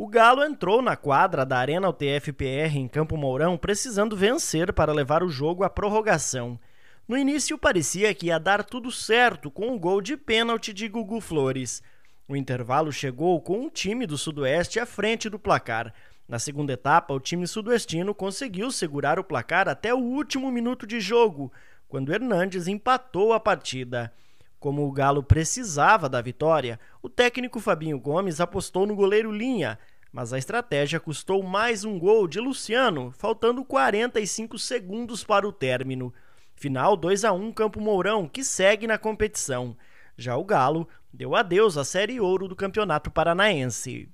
O Galo entrou na quadra da Arena UTF-PR em Campo Mourão precisando vencer para levar o jogo à prorrogação. No início parecia que ia dar tudo certo com o um gol de pênalti de Gugu Flores. O intervalo chegou com um time do Sudoeste à frente do placar. Na segunda etapa, o time sudoestino conseguiu segurar o placar até o último minuto de jogo, quando Hernandes empatou a partida. Como o Galo precisava da vitória, o técnico Fabinho Gomes apostou no goleiro Linha, mas a estratégia custou mais um gol de Luciano, faltando 45 segundos para o término. Final 2 a 1 Campo Mourão, que segue na competição. Já o Galo deu adeus à Série Ouro do Campeonato Paranaense.